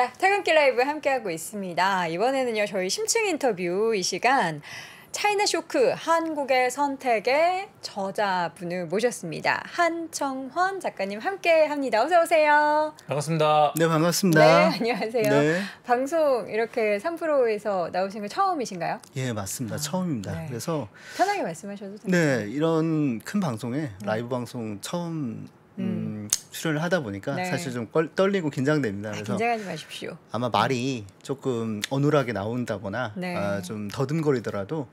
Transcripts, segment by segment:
네, 퇴근길 라이브 함께하고 있습니다. 이번에는요, 저희 심층 인터뷰 이 시간 차이나 쇼크 한국의 선택의 저자분을 모셨습니다. 한청환 작가님 함께 합니다. 어서 오세요. 반갑습니다. 네, 반갑습니다. 네, 안녕하세요. 네. 방송 이렇게 3프로에서 나오신 거 처음이신가요? 예, 맞습니다. 아, 처음입니다. 네. 그래서 편하게 말씀하셔도 됩니다. 네, 이런 큰 방송에 네. 라이브 방송 처음 음. 음, 출연을 하다 보니까 네. 사실 좀 껄, 떨리고 긴장됩니다. 아, 그래서 아, 긴장하지 마십시오. 아마 말이 조금 어눌하게 나온다거나 네. 아, 좀 더듬거리더라도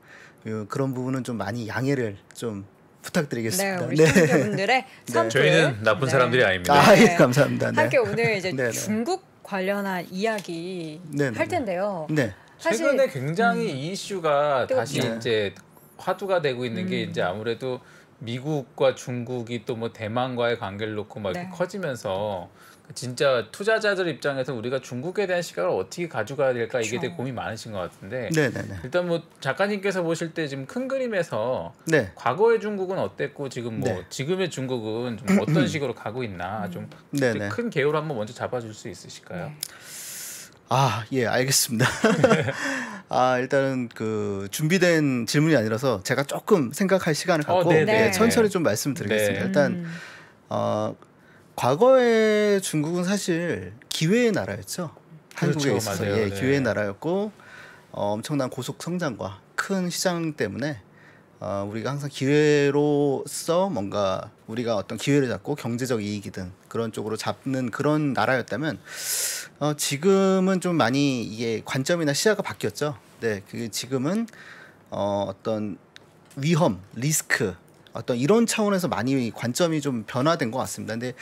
그런 부분은 좀 많이 양해를 좀 부탁드리겠습니다. 네, 우리 네. 시청자분들의 네. 저희는 나쁜 네. 사람들이 아닙니다. 아, 예, 네. 감사합니다. 함께 오늘 이제 중국 관련한 이야기 할 텐데요. 최근에 굉장히 음. 이슈가 다시 이제 화두가 되고 있는 음. 게 이제 아무래도 미국과 중국이 또 뭐 대만과의 관계를 놓고 막 네. 커지면서 진짜 투자자들 입장에서 우리가 중국에 대한 시각을 어떻게 가져가야 될까 그쵸. 이게 되게 고민 많으신 것 같은데 네네네. 일단 뭐 작가님께서 보실 때 지금 큰 그림에서 네. 과거의 중국은 어땠고 지금 뭐 네. 지금의 중국은 좀 어떤 식으로 가고 있나 음. 좀큰 개요를 한번 먼저 잡아줄 수 있으실까요? 네. 아예 알겠습니다. 아 일단은 그 준비된 질문이 아니라서 제가 조금 생각할 시간을 어, 갖고 어, 네, 천천히 좀 말씀드리겠습니다. 네. 일단 음. 어, 과거에 중국은 사실 기회의 나라였죠. 그렇죠, 한국에 있어서 맞아요. 예, 네. 기회의 나라였고 어, 엄청난 고속 성장과 큰 시장 때문에 어, 우리가 항상 기회로서 뭔가 우리가 어떤 기회를 잡고 경제적 이익이 든 그런 쪽으로 잡는 그런 나라였다면 어, 지금은 좀 많이 이게 관점이나 시야가 바뀌었죠. 네, 그 지금은 어, 어떤 위험, 리스크 어떤 이런 차원에서 많이 관점이 좀 변화된 것 같습니다. 근데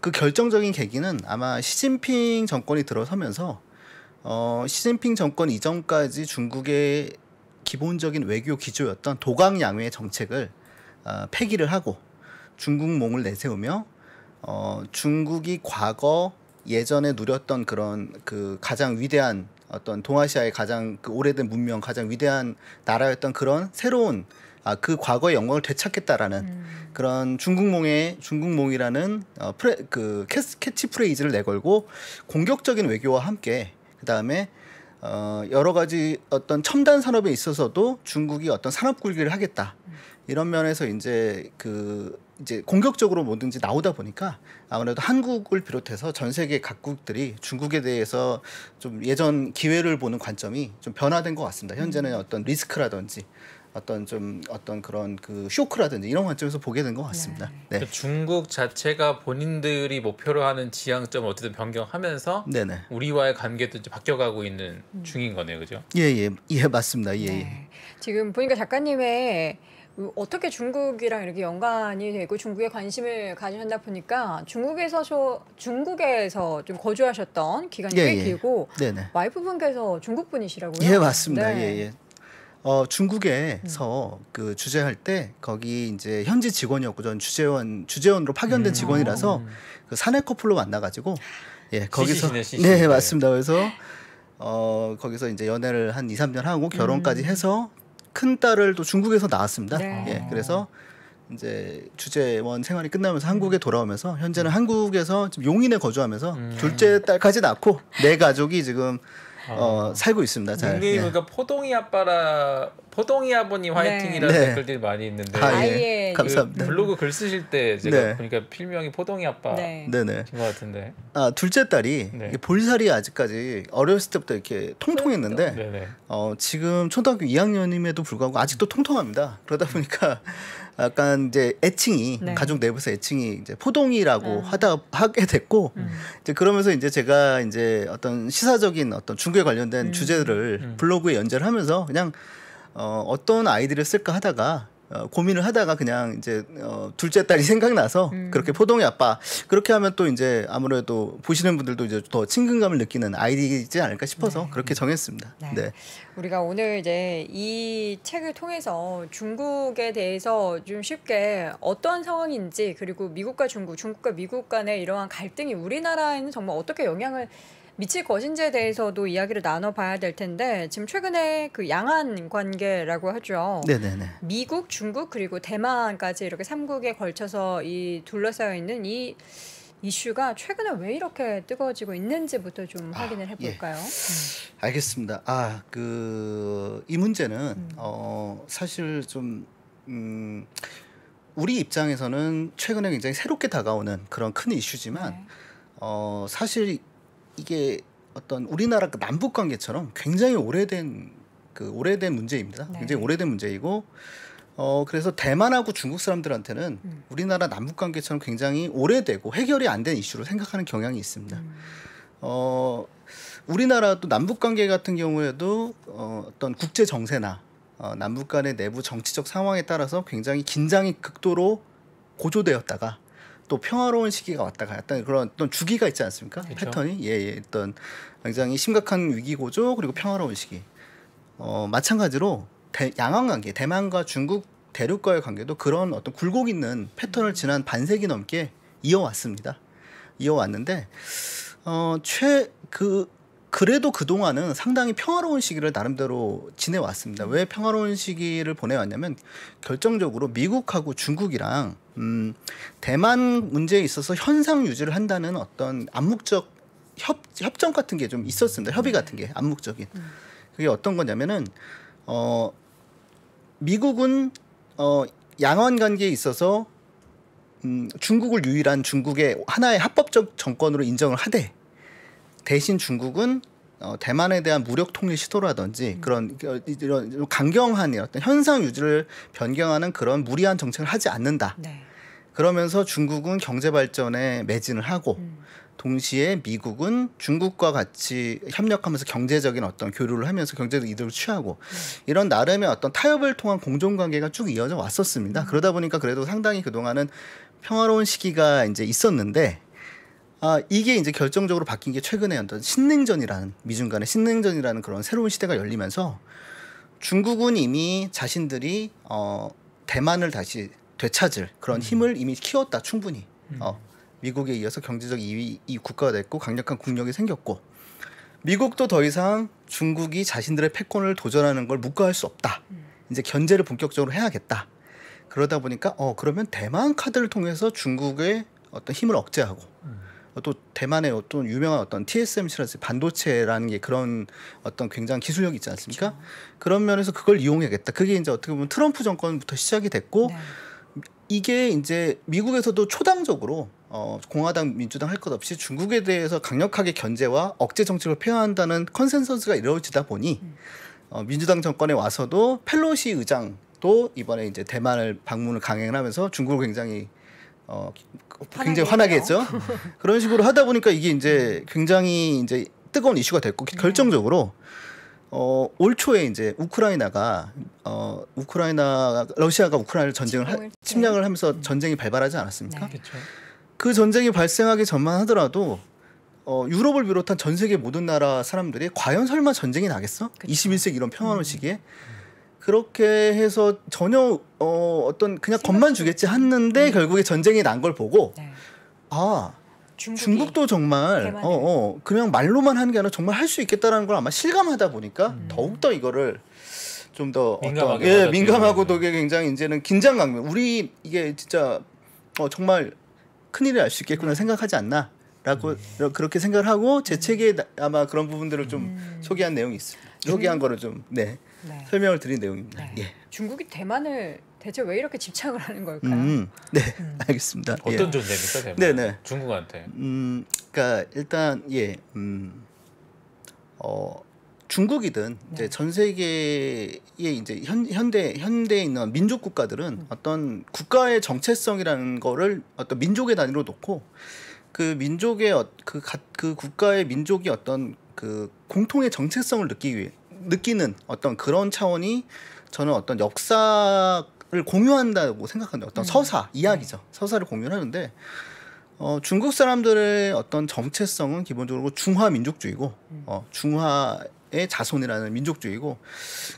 그 결정적인 계기는 아마 시진핑 정권이 들어서면서 어, 시진핑 정권 이전까지 중국의 기본적인 외교 기조였던 도강 양의 정책을 어, 폐기를 하고 중국몽을 내세우며 어, 중국이 과거 예전에 누렸던 그런 그 가장 위대한 어떤 동아시아의 가장 그 오래된 문명 가장 위대한 나라였던 그런 새로운 아, 그 과거의 영광을 되찾겠다라는 음. 그런 중국몽의 중국몽이라는 어, 프레, 그 캐스, 캐치 프레이즈를 내걸고 공격적인 외교와 함께 그 다음에 어, 여러 가지 어떤 첨단 산업에 있어서도 중국이 어떤 산업 굴기를 하겠다. 이런 면에서 이제 그 이제 공격적으로 뭐든지 나오다 보니까 아무래도 한국을 비롯해서 전 세계 각국들이 중국에 대해서 좀 예전 기회를 보는 관점이 좀 변화된 것 같습니다. 현재는 음. 어떤 리스크라든지 어떤 좀 어떤 그런 그 쇼크라든지 이런 관점에서 보게 된 것 같습니다. 네. 네. 그 중국 자체가 본인들이 목표로 하는 지향점 어쨌든 변경하면서 네네. 우리와의 관계도 이제 바뀌어가고 있는 음. 중인 거네요, 그죠? 예예 예. 예, 맞습니다. 예, 예. 네. 예. 지금 보니까 작가님의 어떻게 중국이랑 이렇게 연관이 되고 중국에 관심을 가지셨나 보니까 중국에서 저, 중국에서 좀 거주하셨던 기간이 예, 꽤 예. 길고 네네. 와이프분께서 중국 분이시라고요? 예 맞습니다. 네. 예 예. 어, 중국에서 음. 그 주재할 때 거기 이제 현지 직원이었고 전 주재원 주재원으로 파견된 음. 직원이라서 음. 그 사내 커플로 만나가지고 예 거기서 시시시네, 네 맞습니다. 그래서 어 거기서 이제 연애를 한 2, 3년 하고 음. 결혼까지 해서 큰 딸을 또 중국에서 낳았습니다. 네. 예 그래서 이제 주재원 생활이 끝나면서 음. 한국에 돌아오면서 현재는 한국에서 지금 용인에 거주하면서 둘째 딸까지 낳고 내 네 가족이 지금 어. 어, 살고 있습니다. 잘. 네. 그러니까 포동이 아빠라 포동이 아버님 네. 화이팅이라는 네. 댓글들이 많이 있는데 아 예. 아, 예. 그 감사합니다. 블로그 글 쓰실 때 제가 네. 보니까 필명이 포동이 아빠 네. 것 같은데 아 둘째 딸이 네. 볼살이 아직까지 어렸을 때부터 이렇게 통통했는데 네, 네. 어, 지금 초등학교 2학년임에도 불구하고 아직도 통통합니다. 그러다 보니까 약간 이제 애칭이 네. 가족 내부에서 애칭이 이제 포동이라고 음. 하다 하게 됐고 음. 이제 그러면서 이제 제가 이제 어떤 시사적인 어떤 중국에 관련된 음. 주제를 들 음. 블로그에 연재를 하면서 그냥 어, 어떤 아이디를 쓸까 하다가 어, 고민을 하다가 그냥 이제 어, 둘째 딸이 생각나서 음. 그렇게 포동이 아빠 그렇게 하면 또 이제 아무래도 보시는 분들도 이제 더 친근감을 느끼는 아이디이지 않을까 싶어서 네. 그렇게 정했습니다. 네. 네. 우리가 오늘 이제 이 책을 통해서 중국에 대해서 좀 쉽게 어떤 상황인지 그리고 미국과 중국, 중국과 미국 간의 이러한 갈등이 우리나라에는 정말 어떻게 영향을 미치 거신제에 대해서도 이야기를 나눠봐야 될 텐데 지금 최근에 그양안 관계라고 하죠. 네네네. 미국, 중국 그리고 대만까지 이렇게 삼국에 걸쳐서 이 둘러싸여 있는 이 이슈가 최근에 왜 이렇게 뜨거워지고 있는지부터 좀 아, 확인을 예. 해볼까요? 예. 음. 알겠습니다. 아 그 이 문제는 음. 어 사실 좀 음. 우리 입장에서는 최근에 굉장히 새롭게 다가오는 그런 큰 이슈지만 네. 어 사실 이게 어떤 우리나라 그 남북 관계처럼 굉장히 오래된 그 오래된 문제입니다. 네. 굉장히 오래된 문제이고 어 그래서 대만하고 중국 사람들한테는 음. 우리나라 남북 관계처럼 굉장히 오래되고 해결이 안 된 이슈로 생각하는 경향이 있습니다. 음. 어 우리나라도 남북 관계 같은 경우에도 어, 어떤 국제 정세나 어, 남북 간의 내부 정치적 상황에 따라서 굉장히 긴장이 극도로 고조되었다가 또 평화로운 시기가 왔다 갔다 그런 어떤 주기가 있지 않습니까? 그렇죠. 패턴이 예, 예, 어떤 굉장히 심각한 위기 고조 그리고 평화로운 시기. 어 마찬가지로 대, 양안 관계 대만과 중국 대륙과의 관계도 그런 어떤 굴곡 있는 패턴을 지난 반세기 넘게 이어왔습니다. 이어왔는데 어최그 그래도 그동안은 상당히 평화로운 시기를 나름대로 지내왔습니다. 왜 평화로운 시기를 보내왔냐면 결정적으로 미국하고 중국이랑 음, 대만 문제에 있어서 현상 유지를 한다는 어떤 암묵적 협, 협정 같은 게 좀 있었습니다. 협의 같은 게 암묵적인. 그게 어떤 거냐면은 어, 미국은 어, 양원 관계에 있어서 음, 중국을 유일한 중국의 하나의 합법적 정권으로 인정을 하되 대신 중국은 어, 대만에 대한 무력 통일 시도라든지 그런 어, 이런 강경한 어떤 현상 유지를 변경하는 그런 무리한 정책을 하지 않는다. 네. 그러면서 중국은 경제 발전에 매진을 하고 음. 동시에 미국은 중국과 같이 협력하면서 경제적인 어떤 교류를 하면서 경제적 이득을 취하고 음. 이런 나름의 어떤 타협을 통한 공존 관계가 쭉 이어져 왔었습니다. 음. 그러다 보니까 그래도 상당히 그동안은 평화로운 시기가 이제 있었는데 아, 이게 이제 결정적으로 바뀐 게 최근에 어떤 신냉전이라는 미중 간의 신냉전이라는 그런 새로운 시대가 열리면서 중국은 이미 자신들이 어, 대만을 다시 되찾을 그런 음. 힘을 이미 키웠다 충분히 음. 어, 미국에 이어서 경제적 2위 이 국가가 됐고 강력한 국력이 생겼고 미국도 더 이상 중국이 자신들의 패권을 도전하는 걸 묵과할 수 없다 음. 이제 견제를 본격적으로 해야겠다 그러다 보니까 어 그러면 대만 카드를 통해서 중국의 어떤 힘을 억제하고 음. 또 대만의 어떤 유명한 어떤 TSMC라든지 반도체라는 게 그런 어떤 굉장히 기술력이 있지 않습니까? 그렇죠. 그런 면에서 그걸 이용해야겠다. 그게 이제 어떻게 보면 트럼프 정권부터 시작이 됐고 네. 이게 이제 미국에서도 초당적으로 어, 공화당 민주당 할 것 없이 중국에 대해서 강력하게 견제와 억제 정책을 폐하한다는 컨센서스가 이루어지다 보니 음. 어, 민주당 정권에 와서도 펠로시 의장도 이번에 이제 대만을 방문을 강행하면서 을 중국을 굉장히 어, 굉장히 화나게 했죠. 그런 식으로 하다 보니까 이게 이제 굉장히 이제 뜨거운 이슈가 됐고 음. 결정적으로 어, 올 초에 이제 우크라이나가 어, 우크라이나 러시아가 우크라이나 를 전쟁을 하, 침략을 하면서 음. 전쟁이 발발하지 않았습니까? 네. 그렇죠. 그 전쟁이 발생하기 전만 하더라도 어, 유럽을 비롯한 전 세계 모든 나라 사람들이 과연 설마 전쟁이 나겠어? 그쵸. 그렇죠. 21세기 이런 평화로운 음. 시기에 음. 그렇게 해서 전혀 어, 어떤 그냥 겁만 주겠지 했는데 음. 결국에 전쟁이 난 걸 보고 네. 아 중국도 정말 어, 어, 그냥 말로만 하는 게 아니라 정말 할 수 있겠다라는 걸 아마 실감하다 보니까 음. 더욱더 이거를 좀더 민감하게 어떤, 예, 민감하고 도게 굉장히 이제는 긴장감 우리 이게 진짜 어, 정말 큰일이 날 수 있겠구나 음. 생각하지 않나 라고 음. 그렇게 생각을 하고 제 음. 책에 아마 그런 부분들을 좀 음. 소개한 내용이 있습니다. 초기한 중... 거를 좀 네, 네. 설명을 드린 내용입니다. 네. 예. 중국이 대만을 대체 왜 이렇게 집착을 하는 걸까요? 음, 음. 네, 음. 알겠습니다. 예. 어떤 예. 존재입니까, 대만? 네네. 중국한테. 음, 그러니까 일단 예, 음, 어. 중국이든 네. 이제 전 세계의 이제 현, 현대 현대에 있는 민족 국가들은 음. 어떤 국가의 정체성이라는 거를 어떤 민족의 단위로 놓고 그 민족의 그그 어, 그 국가의 민족이 어떤 그 공통의 정체성을 느끼기 위해 느끼는 어떤 그런 차원이 저는 어떤 역사를 공유한다고 생각하는 어떤 음. 서사 이야기죠. 음. 서사를 공유하는데 어, 중국 사람들의 어떤 정체성은 기본적으로 중화 민족주의고 음. 어, 중화의 자손이라는 민족주의고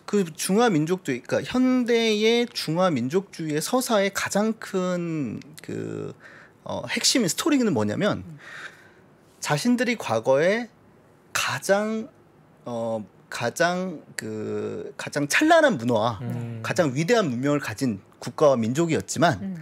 그 중화 민족주의 그니까 현대의 중화 민족주의의 서사의 가장 큰그 어, 핵심인 스토리는 뭐냐면 음. 자신들이 과거에 가장 어 가장 그 가장 찬란한 문화와 음. 가장 위대한 문명을 가진 국가와 민족이었지만 음.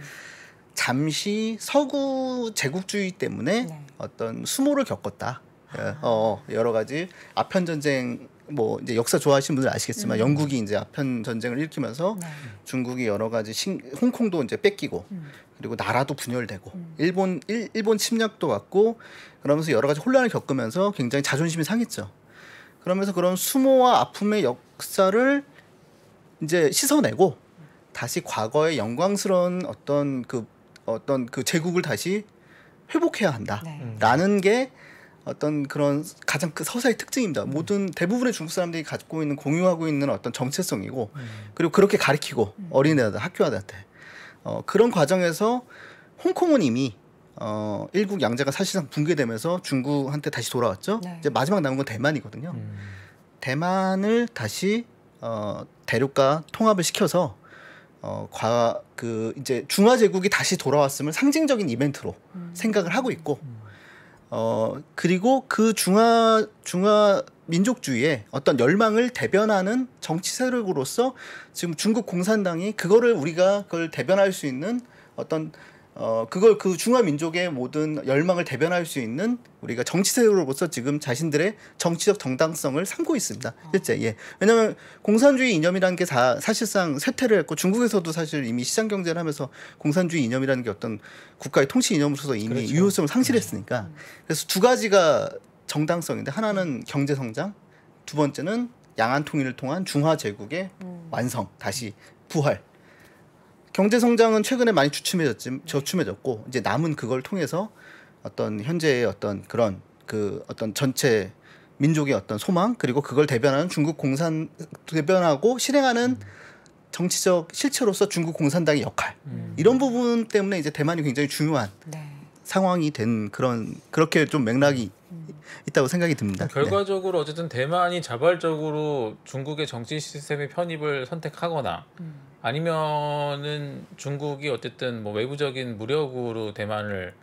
잠시 서구 제국주의 때문에 네. 어떤 수모를 겪었다. 아. 어 여러 가지 아편 전쟁 뭐 이제 역사 좋아하시는 분들 아시겠지만 음. 영국이 이제 아편 전쟁을 일으키면서 네. 중국이 여러 가지 신, 홍콩도 이제 뺏기고 음. 그리고 나라도 분열되고 음. 일본 일, 일본 침략도 왔고 그러면서 여러 가지 혼란을 겪으면서 굉장히 자존심이 상했죠. 그러면서 그런 수모와 아픔의 역사를 이제 씻어내고 다시 과거의 영광스러운 어떤 그 어떤 그 제국을 다시 회복해야 한다라는 네. 음. 게 어떤 그런 가장 그 서사의 특징입니다. 음. 모든 대부분의 중국 사람들이 갖고 있는 공유하고 있는 어떤 정체성이고 음. 그리고 그렇게 가리키고 음. 어린애들 학교아들한테 어, 그런 과정에서 홍콩은 이미 어, 일국 양자가 사실상 붕괴되면서 중국한테 다시 돌아왔죠. 네. 이제 마지막 남은 건 대만이거든요. 음. 대만을 다시 어, 대륙과 통합을 시켜서 어, 과, 그 이제 중화제국이 다시 돌아왔음을 상징적인 이벤트로 음. 생각을 하고 있고 음. 어 그리고 그 중화 중화 민족주의의 어떤 열망을 대변하는 정치 세력으로서 지금 중국 공산당이 그거를 우리가 그걸 대변할 수 있는 어떤 어, 그걸 그 중화민족의 모든 열망을 대변할 수 있는 우리가 정치세로로서 력 지금 자신들의 정치적 정당성을 삼고 있습니다. 아. 실제, 예. 왜냐하면 공산주의 이념이라는 게다 사실상 쇠퇴를 했고 중국에서도 사실 이미 시장경제를 하면서 공산주의 이념이라는 게 어떤 국가의 통치 이념으로서 이미 그렇죠. 유효성을 상실했으니까. 네. 그래서 두 가지가 정당성인데 하나는 음. 경제성장, 두 번째는 양안 통일을 통한 중화 제국의 음. 완성, 다시 부활. 경제 성장은 최근에 많이 주춤해졌지 저춤해졌고 이제 남은 그걸 통해서 어떤 현재의 어떤 그런 그 어떤 전체 민족의 어떤 소망 그리고 그걸 대변하는 중국 공산 대변하고 실행하는 음. 정치적 실체로서 중국 공산당의 역할 음. 이런 부분 때문에 이제 대만이 굉장히 중요한 네. 상황이 된 그런 그렇게 좀 맥락이 음. 있다고 생각이 듭니다. 네. 결과적으로 네. 어쨌든 대만이 자발적으로 중국의 정치 시스템의 편입을 선택하거나 음. 아니면은 중국이 어쨌든 뭐 외부적인 무력으로 대만을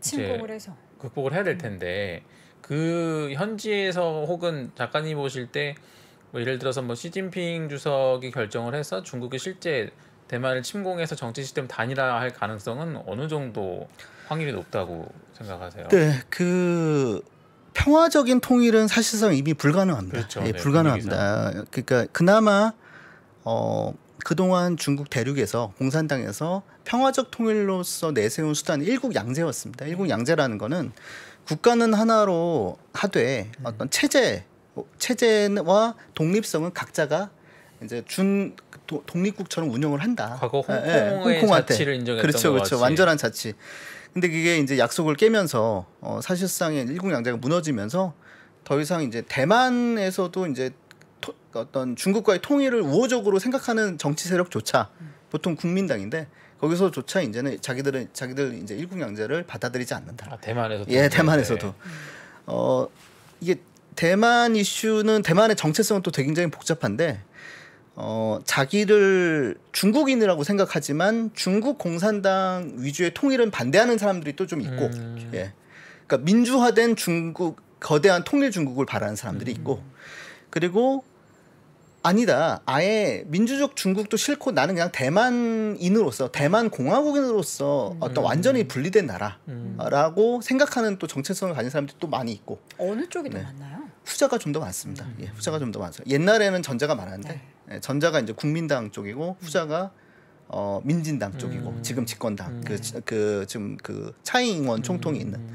침공을 해서 극복을 해야 될 음. 텐데 그 현지에서 혹은 작가님 보실 때 뭐 예를 들어서 뭐 시진핑 주석이 결정을 해서 중국이 실제 대만을 침공해서 정치 시스템 단일화할 가능성은 어느 정도 확률이 높다고 생각하세요? 네, 그 평화적인 통일은 사실상 이미 불가능합니다. 그렇죠. 예, 네, 불가능합니다. 분위기상. 그러니까 그나마 어 그동안 중국 대륙에서 공산당에서 평화적 통일로서 내세운 수단이 일국 양제였습니다. 일국 양제라는 거는 국가는 하나로 하되 음. 어떤 체제 체제와 독립성은 각자가 이제 준 도, 독립국처럼 운영을 한다. 과거 예, 예, 홍콩의 네, 자치를 인정했던 그렇죠, 그렇죠. 완전한 자치. 근데 그게 이제 약속을 깨면서 어, 사실상의 일국양제가 무너지면서 더 이상 이제 대만에서도 이제 그러니까 어떤 중국과의 통일을 우호적으로 생각하는 정치 세력조차 음. 보통 국민당인데 거기서조차 이제는 자기들은 자기들 이제 일국양제를 받아들이지 않는다. 아, 대만에서도 예, 대만에서도 네. 음. 어 이게 대만 이슈는 대만의 정체성은 또 되게 굉장히 복잡한데 어 자기를 중국인이라고 생각하지만 중국 공산당 위주의 통일은 반대하는 사람들이 또 좀 있고 음. 그렇죠. 예. 그러니까 민주화된 중국 거대한 통일 중국을 바라는 사람들이 음. 있고 그리고 아니다. 아예 민주적 중국도 싫고 나는 그냥 대만인으로서 대만 공화국인으로서 어떤 음. 완전히 분리된 나라라고 음. 생각하는 또 정체성을 가진 사람들이 또 많이 있고 어느 쪽이 네. 많나요? 후자가 좀 더 많습니다. 음. 예, 후자가 좀 더많습니다 옛날에는 전자가 많았는데 네. 예, 전자가 이제 국민당 쪽이고 음. 후자가 어 민진당 쪽이고 음. 지금 집권당 그그 그, 지금 그 차이잉원 총통이 있는.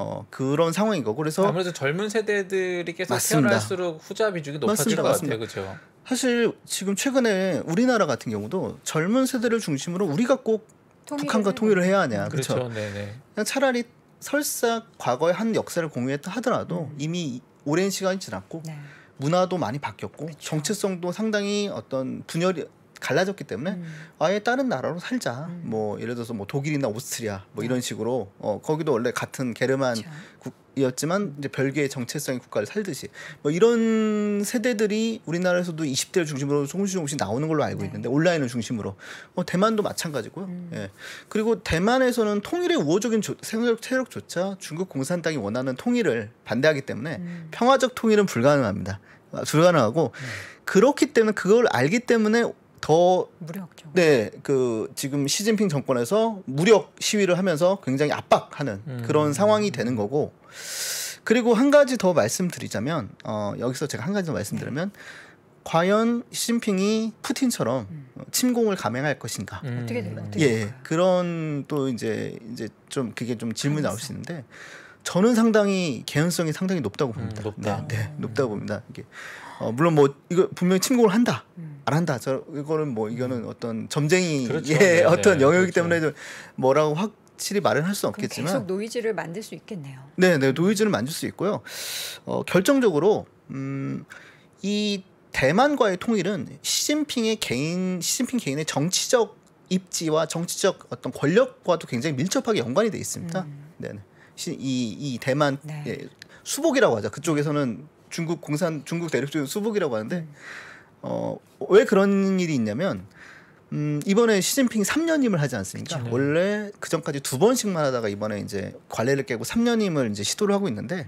어, 그런 상황인 거고 그래서 아무래도 젊은 세대들이 계속 맞습니다. 태어날수록 후자 비중이 높아질 맞습니다, 것 같아요, 그렇죠? 사실 지금 최근에 우리나라 같은 경우도 젊은 세대를 중심으로 우리가 꼭 통일을 북한과 통일을 해야 하냐, 그렇죠? 그렇죠? 그냥 차라리 설사 과거의 한 역사를 공유했다 하더라도 음. 이미 오랜 시간이 지났고 네. 문화도 많이 바뀌었고 그렇죠. 정체성도 상당히 어떤 분열이 갈라졌기 때문에 음. 아예 다른 나라로 살자. 음. 뭐 예를 들어서 뭐 독일이나 오스트리아 뭐 이런 음. 식으로 어 거기도 원래 같은 게르만 국이었지만 이제 별개의 정체성의 국가를 살듯이 뭐 이런 세대들이 우리나라에서도 20대를 중심으로 조금씩 조금씩 나오는 걸로 알고 네. 있는데 온라인을 중심으로 어 대만도 마찬가지고요. 음. 예. 그리고 대만에서는 통일의 우호적인 조, 세력, 세력조차 중국 공산당이 원하는 통일을 반대하기 때문에 음. 평화적 통일은 불가능합니다. 아, 불가능하고 음. 그렇기 때문에 그걸 알기 때문에 더 무력적. 네, 그 지금 시진핑 정권에서 무력 시위를 하면서 굉장히 압박하는 음. 그런 상황이 되는 거고 그리고 한 가지 더 말씀드리자면 어 여기서 제가 한 가지 더 말씀드리면 과연 시진핑이 푸틴처럼 음. 어, 침공을 감행할 것인가? 음. 어떻게 되나? 예, 그런 또 이제 이제 좀 그게 좀 질문 이 나올 수 있는데 저는 상당히 개연성이 상당히 높다고 음, 봅니다. 음, 높다. 네, 네, 높다고 봅니다. 이게 어, 물론 뭐 이거 분명히 침공을 한다. 음. 안 한다. 저 이거는 뭐 이거는 어떤 점쟁이의 그렇죠. 네, 네, 어떤 네, 영역이기 그렇죠. 때문에 뭐라고 확실히 말은 할 수는 없겠지만 계속 노이즈를 만들 수 있겠네요. 네, 네, 노이즈를 만들 수 있고요. 어, 결정적으로 음, 이 대만과의 통일은 시진핑의 개인 시진핑 개인의 정치적 입지와 정치적 어떤 권력과도 굉장히 밀접하게 연관이 돼 있습니다. 음. 네, 네. 이, 이 대만 네. 예, 수복이라고 하죠. 그쪽에서는 중국 공산 중국 대륙적인 수북이라고 하는데 어, 왜 그런 일이 있냐면 음, 이번에 시진핑 3년임을 하지 않습니까? 그쵸. 원래 그 전까지 두 번씩만 하다가 이번에 이제 관례를 깨고 3년임을 이제 시도를 하고 있는데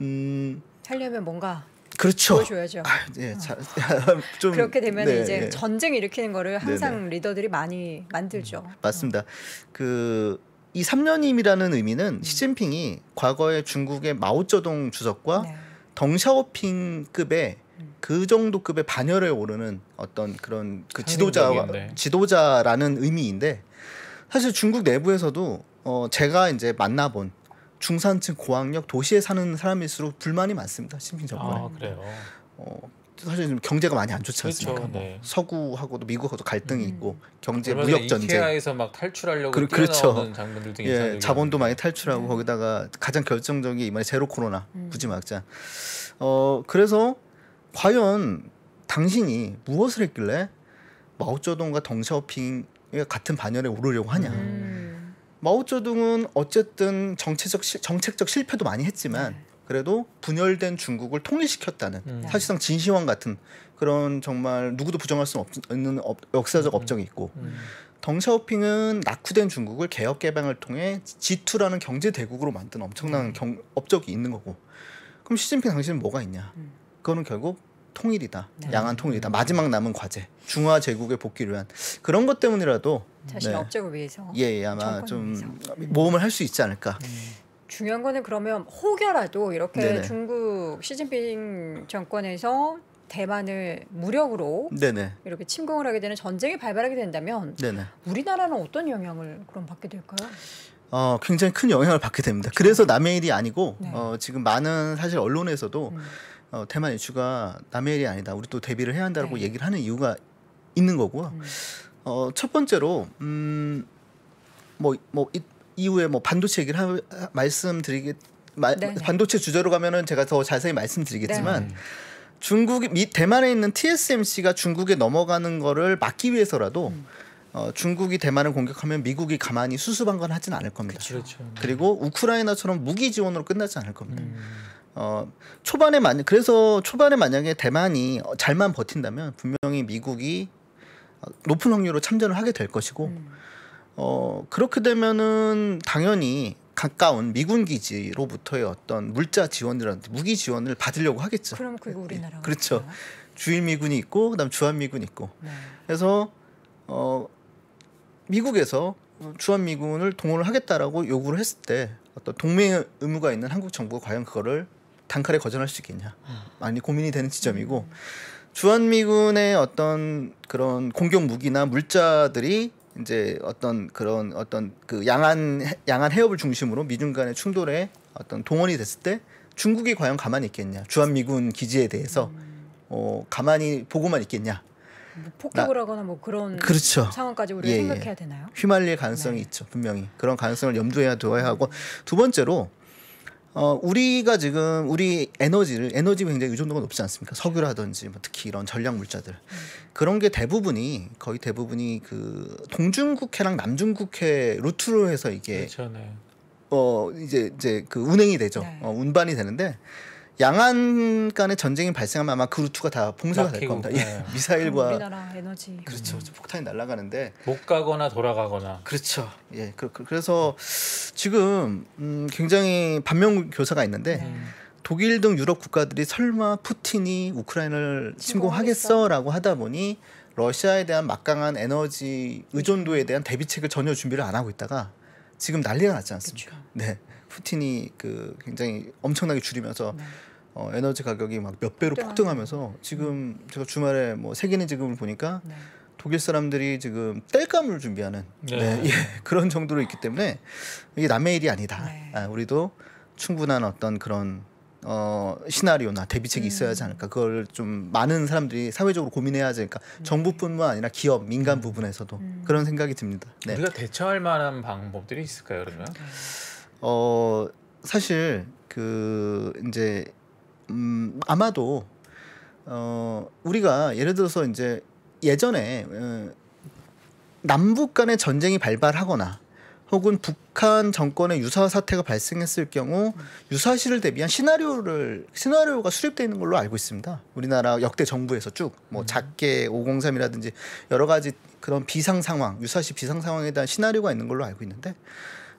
음, 하려면 뭔가 그렇죠. 보여줘야죠. 아, 예, 어. 자, 좀 그렇게 되면 네, 이제 네. 전쟁 일으키는 거를 네, 항상 네, 리더들이 많이 만들죠. 음, 맞습니다. 그 이 3년임이라는 의미는 음. 시진핑이 과거에 중국의 마오쩌둥 주석과 네. 덩샤오핑급의 그 정도 급의 반열에 오르는 어떤 그런 그 지도자 지도자라는 의미인데 사실 중국 내부에서도 어 제가 이제 만나본 중산층 고학력 도시에 사는 사람일수록 불만이 많습니다 심진핑 정권에. 아, 그래요. 어 사실 경제가 많이 안 좋지 그렇죠. 않습니까? 그렇죠, 네. 서구하고도 미국하고도 갈등이 음. 있고 경제 무역 전쟁. 이케아에서 막 탈출하려고 그, 그렇죠. 장면들 등이 예, 자본도 많이 탈출하고 네. 거기다가 가장 결정적인 게 이번에 제로 코로나 음. 구지막자. 어 그래서 과연 당신이 무엇을 했길래 마오쩌둥과 덩샤오핑이 같은 반열에 오르려고 하냐? 음. 마오쩌둥은 어쨌든 정체적 시, 정책적 실패도 많이 했지만. 네. 그래도 분열된 중국을 통일시켰다는 음. 네. 사실상 진시황 같은 그런 정말 누구도 부정할 수 없는 업, 역사적 음. 업적이 있고 음. 덩샤오핑은 낙후된 중국을 개혁 개방을 통해 G2라는 경제 대국으로 만든 엄청난 음. 경, 업적이 있는 거고 그럼 시진핑 당신은 뭐가 있냐? 음. 그거는 결국 통일이다. 네. 양안 통일이다. 음. 마지막 남은 과제. 중화 제국의 복귀를 위한 그런 것 때문이라도 자신의 네. 업적을 위해서 예, 예 아마 좀 위해서. 모험을 할 수 있지 않을까. 음. 중요한 거는 그러면 혹여라도 이렇게 네네. 중국 시진핑 정권에서 대만을 무력으로 네네. 이렇게 침공을 하게 되는 전쟁이 발발하게 된다면 네네. 우리나라는 어떤 영향을 그럼 받게 될까요? 어, 굉장히 큰 영향을 받게 됩니다. 그래서 그렇죠. 남의 일이 아니고 네. 어, 지금 많은 사실 언론에서도 음. 어, 대만 이슈가 남의 일이 아니다. 우리 또 대비를 해야 한다고 네. 얘기를 하는 이유가 있는 거고요. 음. 어, 첫 번째로 음, 뭐, 뭐 이후에 뭐 반도체 얘기를 하, 말씀드리기 마, 네. 반도체 주제로 가면은 제가 더 자세히 말씀드리겠지만 네 중국이 미 대만에 있는 TSMC가 중국에 넘어가는 거를 막기 위해서라도 음. 어, 중국이 대만을 공격하면 미국이 가만히 수습한건하진 않을 겁니다. 그렇죠. 그리고 우크라이나처럼 무기 지원으로 끝나지 않을 겁니다. 음. 어, 초반에 만 그래서 초반에 만약에 대만이 잘만 버틴다면 분명히 미국이 어, 높은 확률로 참전을 하게 될 것이고 음. 어, 그렇게 되면은 당연히 가까운 미군 기지로부터의 어떤 물자 지원들한테 무기 지원을 받으려고 하겠죠. 그럼 그게 우리나라 예, 그렇죠. 주일 미군이 있고 그다음 주한 미군이 있고. 네. 그래서 어 미국에서 주한 미군을 동원을 하겠다라고 요구를 했을 때 어떤 동맹 의무가 있는 한국 정부가 과연 그거를 단칼에 거절할 수 있겠냐 많이 고민이 되는 지점이고 음. 주한 미군의 어떤 그런 공격 무기나 물자들이 이제 어떤 그런 어떤 그 양안 양안 해협을 중심으로 미중 간의 충돌에 어떤 동원이 됐을 때 중국이 과연 가만히 있겠냐 주한 미군 기지에 대해서 음. 어 가만히 보고만 있겠냐 뭐 폭격을 나, 하거나 뭐 그런 그렇죠. 상황까지 우리가 예, 예. 생각해야 되나요? 휘말릴 가능성이 네. 있죠 분명히 그런 가능성을 염두에 두어야 하고 두 번째로 어, 우리가 지금 우리 에너지를 에너지 굉장히 의존도가 높지 않습니까? 석유라든지 뭐 특히 이런 전략 물자들 음. 그런 게 대부분이 거의 대부분이 그 동중국해랑 남중국해 루트로 해서 이게 그렇죠, 네. 어 이제 이제 그 운행이 되죠. 네. 어, 운반이 되는데 양안 간의 전쟁이 발생하면 아마 그 루트가 다 봉쇄가 될 겁니다. 네. 예, 미사일과 우리나라 에너지 그렇죠. 음. 폭탄이 날아가는데 못 가거나 돌아가거나 그렇죠. 예, 그, 그 래서 지금 음, 굉장히 반면 교사가 있는데 음. 독일 등 유럽 국가들이 설마 푸틴이 우크라이나를 침공하겠어라고 하다 보니 러시아에 대한 막강한 에너지 의존도에 대한 대비책을 전혀 준비를 안 하고 있다가 지금 난리가 났지 않습니까? 그쵸. 네. 푸틴이 그 굉장히 엄청나게 줄이면서 네. 어, 에너지 가격이 막 몇 배로 폭등하면서 지금 음. 제가 주말에 뭐 세계는 지금을 보니까 네. 독일 사람들이 지금 땔감을 준비하는 네. 네. 예, 그런 정도로 있기 때문에 이게 남의 일이 아니다. 네. 아, 우리도 충분한 어떤 그런 어, 시나리오나 대비책이 음. 있어야 하지 음. 않을까. 그걸 좀 많은 사람들이 사회적으로 고민해야 하지 않니까 음. 정부뿐만 아니라 기업, 민간 음. 부분에서도 음. 그런 생각이 듭니다. 네. 우리가 대처할 만한 방법들이 있을까요, 그러면? 네. 어 사실 그 이제 음 아마도 어 우리가 예를 들어서 이제 예전에 어, 남북 간의 전쟁이 발발하거나 혹은 북한 정권의 유사 사태가 발생했을 경우 유사시를 대비한 시나리오를 시나리오가 수립되어 있는 걸로 알고 있습니다. 우리나라 역대 정부에서 쭉뭐 음. 작게 503이라든지 여러 가지 그런 비상 상황, 유사시 비상 상황에 대한 시나리오가 있는 걸로 알고 있는데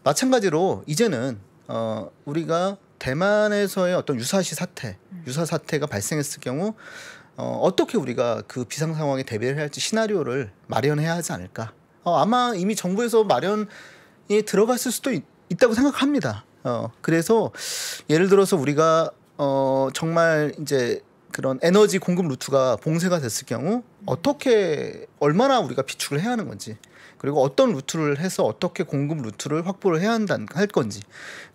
마찬가지로 이제는 어, 우리가 대만에서의 어떤 유사시 사태, 음. 유사 사태가 발생했을 경우 어, 어떻게 우리가 그 비상 상황에 대비를 해야 할지 시나리오를 마련해야 하지 않을까? 어, 아마 이미 정부에서 마련이 들어갔을 수도 있, 다고 생각합니다. 어, 그래서 예를 들어서 우리가 어, 정말 이제 그런 에너지 공급 루트가 봉쇄가 됐을 경우 음. 어떻게 얼마나 우리가 비축을 해야 하는 건지 그리고 어떤 루트를 해서 어떻게 공급 루트를 확보를 해야 한다 할 건지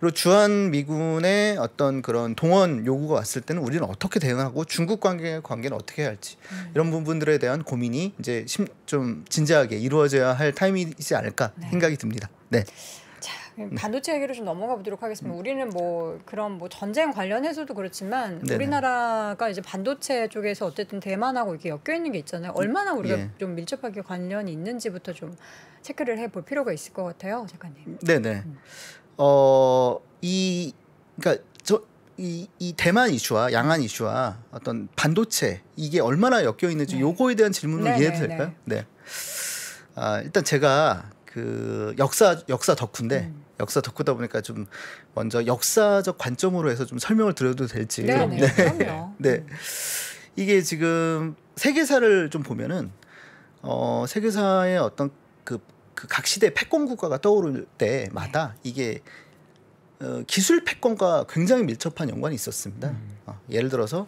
그리고 주한 미군의 어떤 그런 동원 요구가 왔을 때는 우리는 어떻게 대응하고 중국 관계 관계는 어떻게 해야 할지 음. 이런 부분들에 대한 고민이 이제 좀 진지하게 이루어져야 할 타이밍이지 않을까 네. 생각이 듭니다. 네. 음. 반도체 얘기로 좀 넘어가 보도록 하겠습니다. 음. 우리는 뭐 그런 뭐 전쟁 관련해서도 그렇지만 네네. 우리나라가 이제 반도체 쪽에서 어쨌든 대만하고 이렇게 엮여 있는 게 있잖아요. 얼마나 우리가 예. 좀 밀접하게 관련이 있는지부터 좀 체크를 해볼 필요가 있을 것 같아요, 작가님. 네네. 음. 어이 그러니까 저 이, 이 대만 이슈와 양안 이슈와 어떤 반도체 이게 얼마나 엮여 있는지 네. 요거에 대한 질문을 네, 이해해도 네, 될까요? 네. 네. 아, 일단 제가 그 역사 역사 덕후인데 음. 역사 덕후다 보니까 좀 먼저 역사적 관점으로 해서 좀 설명을 드려도 될지. 네, 네. 네. 그럼요. 네. 이게 지금 세계사를 좀 보면은 어, 세계사의 어떤 그, 그각 시대 패권 국가가 떠오를 때마다 네. 이게 어, 기술 패권과 굉장히 밀접한 연관이 있었습니다. 음. 어, 예를 들어서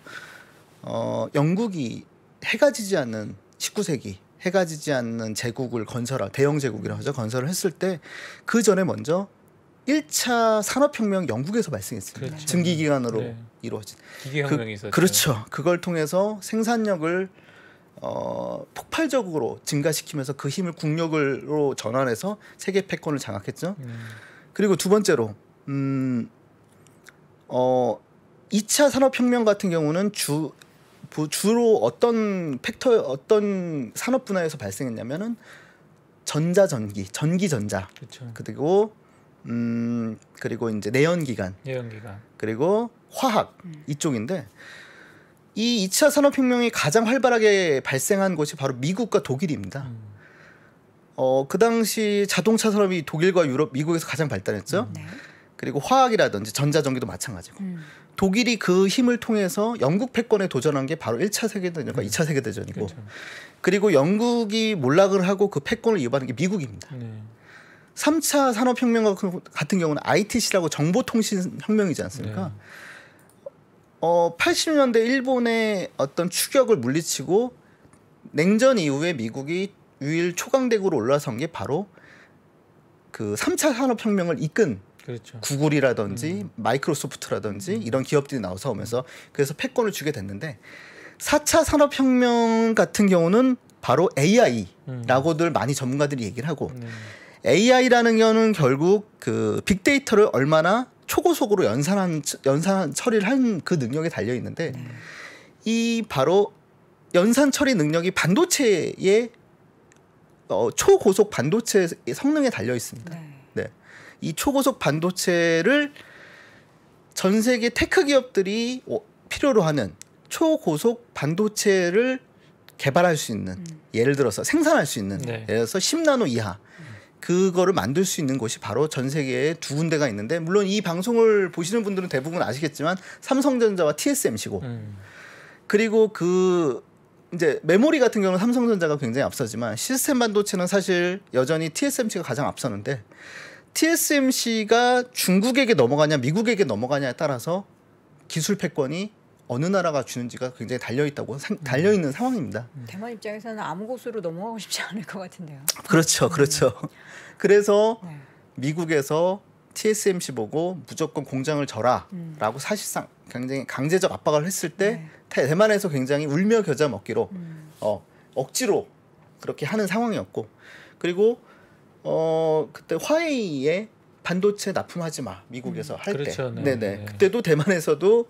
어, 영국이 해가 지지 않는 19세기 해가 지지 않는 제국을 건설하 대영 제국이라고 하죠 건설을 했을 때 그 전에 먼저 1차 산업혁명 영국에서 발생했습니다. 그렇죠. 증기기관으로 네. 이루어진. 기계혁명이 그, 그렇죠. 그걸 통해서 생산력을 어, 폭발적으로 증가시키면서 그 힘을 국력으로 전환해서 세계 패권을 장악했죠. 음. 그리고 두 번째로 음, 어, 2차 산업혁명 같은 경우는 주 주로 어떤 팩터 어떤 산업 분야에서 발생했냐면은 전자 전기 전기 전자 그렇죠. 그리고 음 그리고 이제 내연 기관, 내연 기관, 그리고 화학 음. 이쪽인데 이 2차 산업 혁명이 가장 활발하게 발생한 곳이 바로 미국과 독일입니다. 음. 어, 그 당시 자동차 산업이 독일과 유럽, 미국에서 가장 발달했죠. 음, 네. 그리고 화학이라든지 전자전기도 마찬가지고. 음. 독일이 그 힘을 통해서 영국 패권에 도전한 게 바로 1차 세계대전과 음. 2차 세계대전이고 그렇죠. 그리고 영국이 몰락을 하고 그 패권을 이어받은 게 미국입니다. 네. 3차 산업혁명 같은 경우는 ITC라고 정보통신혁명이지 않습니까? 네. 어, 80년대 일본의 어떤 추격을 물리치고 냉전 이후에 미국이 유일 초강대국으로 올라선 게 바로 그 3차 산업혁명을 이끈 그렇죠. 구글이라든지 음. 마이크로소프트라든지 음. 이런 기업들이 나와서 오면서 그래서 패권을 주게 됐는데 4차 산업혁명 같은 경우는 바로 AI라고들 음. 많이 전문가들이 얘기를 하고 음. AI라는 거는 결국 그 빅데이터를 얼마나 초고속으로 연산한 연산 처리를 한 그 능력에 달려 있는데 네. 이 바로 연산 처리 능력이 반도체의 어, 초고속 반도체 성능에 달려 있습니다. 네. 네. 이 초고속 반도체를 전 세계 테크 기업들이 어, 필요로 하는 초고속 반도체를 개발할 수 있는 음. 예를 들어서 생산할 수 있는 네. 예를 들어서 10나노 이하 그거를 만들 수 있는 곳이 바로 전 세계에 두 군데가 있는데 물론 이 방송을 보시는 분들은 대부분 아시겠지만 삼성전자와 TSMC고 음. 그리고 그 이제 메모리 같은 경우는 삼성전자가 굉장히 앞서지만 시스템 반도체는 사실 여전히 TSMC가 가장 앞서는데 TSMC가 중국에게 넘어가냐 미국에게 넘어가냐에 따라서 기술 패권이 어느 나라가 주는지가 굉장히 달려 있다고 음. 달려 있는 상황입니다. 음. 대만 입장에서는 아무 곳으로 넘어가고 싶지 않을 것 같은데요. 그렇죠, 음. 그렇죠. 그래서 네. 미국에서 TSMC 보고 무조건 공장을 져라라고 음. 사실상 굉장히 강제적 압박을 했을 때 네. 대만에서 굉장히 울며 겨자 먹기로 음. 어, 억지로 그렇게 하는 상황이었고 그리고 어 그때 화웨이에 반도체 납품하지 마 미국에서 음. 할 그렇죠, 때, 네. 네네 네. 그때도 대만에서도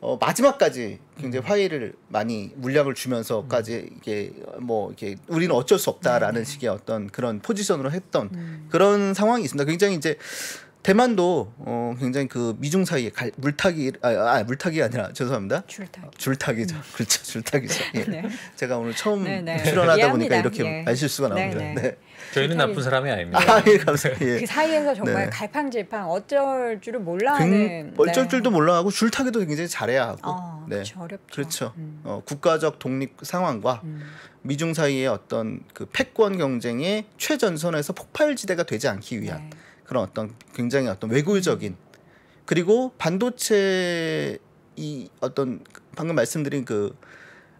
어, 마지막까지 굉장히 화해를 많이 물량을 주면서까지 이게 뭐 이게 우리는 어쩔 수 없다라는 네. 식의 어떤 그런 포지션으로 했던 음. 그런 상황이 있습니다. 굉장히 이제 대만도 어, 굉장히 그 미중 사이에 갈, 물타기 아, 아 물타기 아니라 죄송합니다 줄타기 줄타기죠 음. 그렇죠 줄타기죠 예. 네. 제가 오늘 처음 네네. 네. 출연하다 보니까 이렇게 예. 알 실수가 네, 나옵니다 네네. 네. 저희는 나쁜 사람이 아닙니다 아, 예, 감사합니다 예. 그 사이에서 정말 네. 갈팡질팡 어쩔 줄을 몰라하는 네. 어쩔 줄도 몰라하고 줄타기도 굉장히 잘해야 하고 어, 네 그렇죠. 어렵죠 그렇죠 음. 어, 국가적 독립 상황과 음. 미중 사이의 어떤 그 패권 경쟁의 최전선에서 폭발지대가 되지 않기 위한 네. 그런 어떤 굉장히 어떤 외골적인 그리고 반도체 이 어떤 방금 말씀드린 그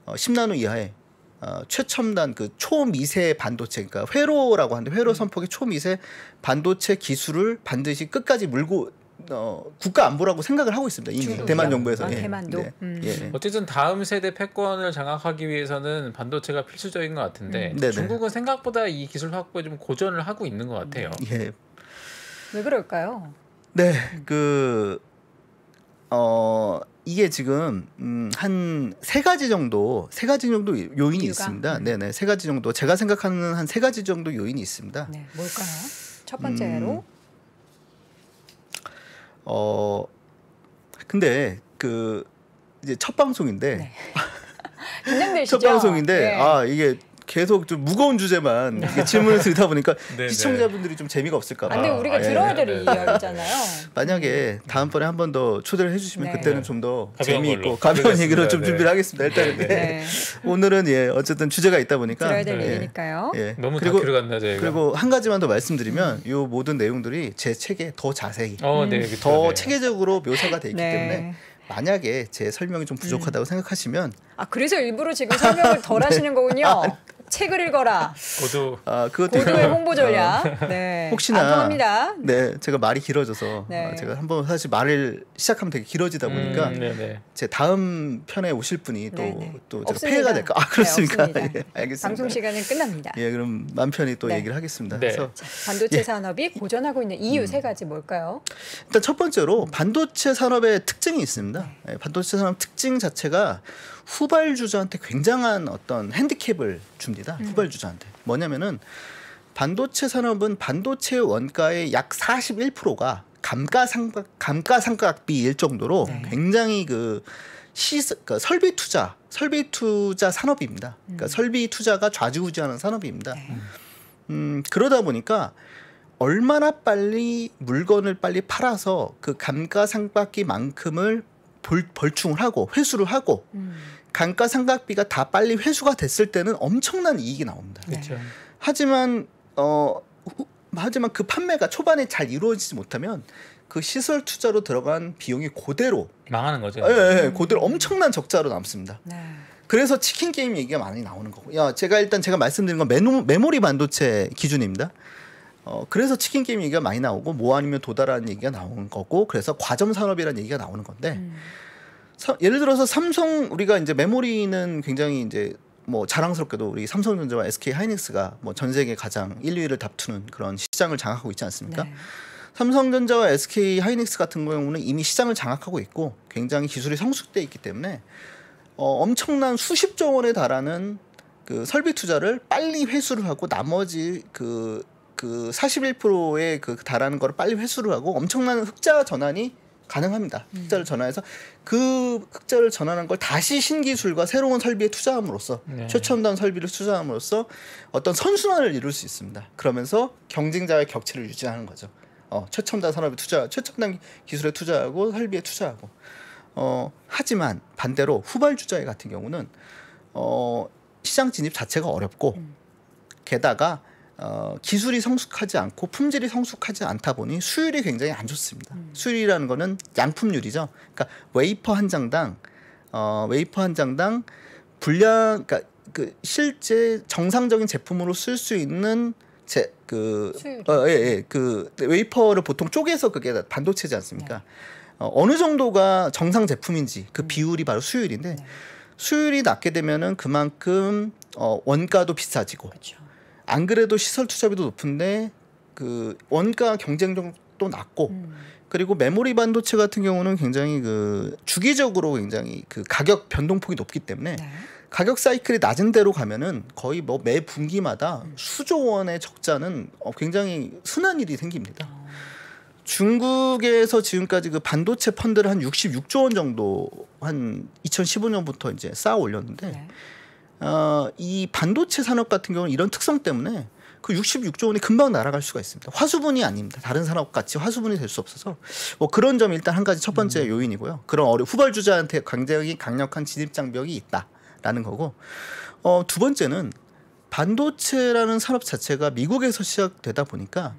어, 10나노 이하의 어, 최첨단 그 초미세 반도체 그러니까 회로라고 하는데 회로 음. 선폭의 초미세 반도체 기술을 반드시 끝까지 물고 어, 국가 안보라고 생각을 하고 있습니다. 이미 중국이요? 대만 정부에서. 아, 예. 대만도. 네. 음. 예. 어쨌든 다음 세대 패권을 장악하기 위해서는 반도체가 필수적인 것 같은데 음. 네, 네. 중국은 생각보다 이 기술 확보에 좀 고전을 하고 있는 것 같아요. 예. 왜 그럴까요? 네, 그 어, 이게 지금 음, 한세 가지 정도, 세 가지 정도 요인이 이유가? 있습니다. 네, 네, 세 가지 정도. 제가 생각하는 한 세 가지 정도 요인이 있습니다. 네, 뭘까요? 첫 번째로 음, 어 근데 그 이제 첫 방송인데 네. 긴장되시죠? 첫 방송인데 네. 아 이게 계속 좀 무거운 주제만 질문을 드리다 보니까 네, 네. 시청자분들이 좀 재미가 없을까 봐. 아, 근데 우리가 아, 예. 들어야 될 예. 이야기잖아요. 만약에 다음번에 한 번 더 초대를 해주시면 그때는 좀 더 재미있고 가벼운 얘기로 좀 준비를 하겠습니다. 일단은 네. 오늘은 예 어쨌든 주제가 있다 보니까 들어야 될 예. 얘기니까요. 예. 너무 그리고, 다 갔나 저희가. 그리고 한 가지만 더 말씀드리면 이 모든 내용들이 제 책에 더 자세히 어, 네, 음. 그더 그렇죠. 네. 체계적으로 묘사가 돼 있기 네. 때문에 만약에 제 설명이 좀 부족하다고 음. 생각하시면 아 그래서 일부러 지금 설명을 덜 하시는 거군요. 아, 책을 읽어라. 고도. 아 그것도 고도의 홍보 전략. 네. 혹시나 네 제가 말이 길어져서 네. 어, 제가 한번 사실 말을 시작하면 되게 길어지다 음, 보니까 음, 제 다음 편에 오실 분이 또또 네, 제가 폐해가 될까? 아 그렇습니까? 예, 알겠습니다. 방송 시간은 끝납니다. 예 그럼 맘 편히 또 얘기를 하겠습니다. 그래서 자, 반도체 예. 산업이 고전하고 있는 이유 음. 세 가지 뭘까요? 일단 첫 번째로 반도체 산업의 특징이 있습니다. 예, 반도체 산업 특징 자체가 후발 주자한테 굉장한 어떤 핸디캡을 줍니다. 음. 후발 주자한테 뭐냐면은 반도체 산업은 반도체 원가의 약 41%가 감가상각 감가상각비일 정도로 네. 굉장히 그 시, 그러니까 설비 투자, 설비 투자 산업입니다. 그러니까 음. 설비 투자가 좌지우지하는 산업입니다. 네. 음, 그러다 보니까 얼마나 빨리 물건을 빨리 팔아서 그 감가상각비만큼을 벌, 벌충을 하고 회수를 하고 음. 감가 상각비가 다 빨리 회수가 됐을 때는 엄청난 이익이 나옵니다. 네. 그렇죠. 하지만 어 하지만 그 판매가 초반에 잘 이루어지지 못하면 그 시설 투자로 들어간 비용이 그대로 망하는 거죠. 예, 예 그대로 예. 엄청난 적자로 남습니다. 네. 그래서 치킨 게임 얘기가 많이 나오는 거고. 야, 제가 일단 제가 말씀드린 건 메모, 메모리 반도체 기준입니다. 어, 그래서 치킨 게임 얘기가 많이 나오고 뭐 아니면 도달하는 얘기가 나오는 거고 그래서 과점 산업이라는 얘기가 나오는 건데 음. 사, 예를 들어서 삼성 우리가 이제 메모리는 굉장히 이제 뭐 자랑스럽게도 우리 삼성전자와 SK 하이닉스가 뭐 전 세계 가장 1, 2위를 다투는 그런 시장을 장악하고 있지 않습니까? 네. 삼성전자와 SK 하이닉스 같은 경우는 이미 시장을 장악하고 있고 굉장히 기술이 성숙돼 있기 때문에 어, 엄청난 수십조 원에 달하는 그 설비 투자를 빨리 회수를 하고 나머지 그그 그4 1에그 달하는 거를 빨리 회수를 하고 엄청난 흑자 전환이 가능합니다. 음. 흑자를 전환해서 그 흑자를 전환한 걸 다시 신기술과 새로운 설비에 투자함으로써 네. 최첨단 설비를 투자함으로써 어떤 선순환을 이룰 수 있습니다. 그러면서 경쟁자의 격차를 유지하는 거죠. 어, 최첨단 산업에 투자, 최첨단 기술에 투자하고 설비에 투자하고. 어, 하지만 반대로 후발주자의 같은 경우는 어, 시장 진입 자체가 어렵고 음. 게다가 어, 기술이 성숙하지 않고 품질이 성숙하지 않다 보니 수율이 굉장히 안 좋습니다. 음. 수율이라는 거는 양품률이죠. 그러니까 웨이퍼 한 장당 어, 웨이퍼 한 장당 분량 그러니까 그 실제 정상적인 제품으로 쓸 수 있는 제그 어, 예, 예. 그 웨이퍼를 보통 쪼개서 그게 반도체지 않습니까? 네. 어, 어느 정도가 정상 제품인지 그 음. 비율이 바로 수율인데 네. 수율이 낮게 되면은 그만큼 어, 원가도 비싸지고 그렇 안 그래도 시설 투자비도 높은데 그 원가 경쟁력도 낮고 음. 그리고 메모리 반도체 같은 경우는 굉장히 그 주기적으로 굉장히 그 가격 변동폭이 높기 때문에 네. 가격 사이클이 낮은 대로 가면은 거의 뭐 매 분기마다 음. 수조 원의 적자는 어 굉장히 순한 일이 생깁니다. 어. 중국에서 지금까지 그 반도체 펀드를 한 66조 원 정도 한 2015년부터 이제 쌓아 올렸는데 네. 어, 이 반도체 산업 같은 경우는 이런 특성 때문에 그 66조 원이 금방 날아갈 수가 있습니다. 화수분이 아닙니다. 다른 산업 같이 화수분이 될 수 없어서 뭐 그런 점이 일단 한 가지 첫 번째 음. 요인이고요. 그런 어려 후발주자한테 강제장히 강력한 진입 장벽이 있다라는 거고 어, 두 번째는 반도체라는 산업 자체가 미국에서 시작되다 보니까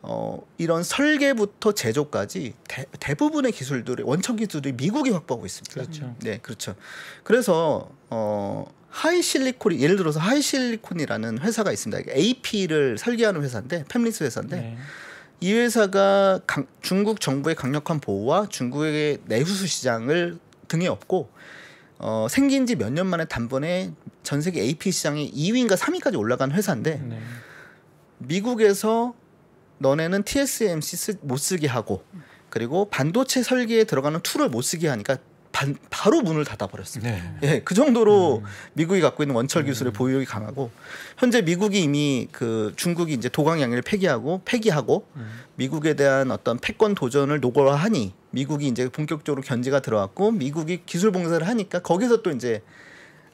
어, 이런 설계부터 제조까지 대, 부분의 기술들이 원천 기술들이 미국이 확보하고 있습니다. 그렇죠. 네, 그렇죠. 그래서 어. 하이실리콘이 예를 들어서 하이실리콘이라는 회사가 있습니다. AP를 설계하는 회사인데 팸리스 회사인데 네. 이 회사가 강, 중국 정부의 강력한 보호와 중국의 내수수 시장을 등에 업고 어, 생긴 지 몇 년 만에 단번에 전 세계 AP 시장이 2위인가 3위까지 올라간 회사인데 네. 미국에서 너네는 TSMC 쓰, 못 쓰게 하고 그리고 반도체 설계에 들어가는 툴을 못 쓰게 하니까 반, 바로 문을 닫아버렸습니다. 네. 네, 네. 예, 그 정도로 음, 음. 미국이 갖고 있는 원철 음. 기술의 음. 보유력이 강하고 현재 미국이 이미 그 중국이 이제 도강양해를 폐기하고 폐기하고 음. 미국에 대한 어떤 패권 도전을 노골화하니 미국이 이제 본격적으로 견제가 들어왔고 미국이 기술 봉사를 하니까 거기서 또 이제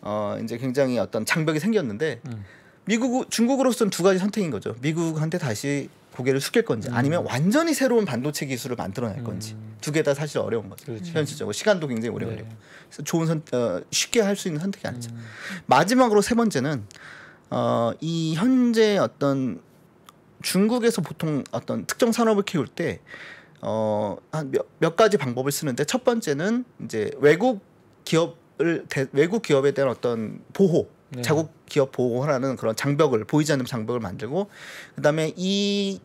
어 이제 굉장히 어떤 장벽이 생겼는데 음. 미국 중국으로서는 두 가지 선택인 거죠. 미국한테 다시 고개를 숙일 건지 아니면 음. 완전히 새로운 반도체 기술을 만들어낼 건지 음. 두개 다 사실 어려운 거죠. 그렇죠. 현실적으로 시간도 굉장히 오래 네. 걸리고 네. 그래서 좋은 선 어, 쉽게 할 수 있는 선택이 아니죠. 음. 마지막으로 세 번째는 어, 이 현재 어떤 중국에서 보통 어떤 특정 산업을 키울 때 어, 한몇 몇 가지 방법을 쓰는데 첫 번째는 이제 외국 기업을 대, 외국 기업에 대한 어떤 보호 네. 자국 기업 보호라는 그런 장벽을 보이지 않는 장벽을 만들고 그다음에 이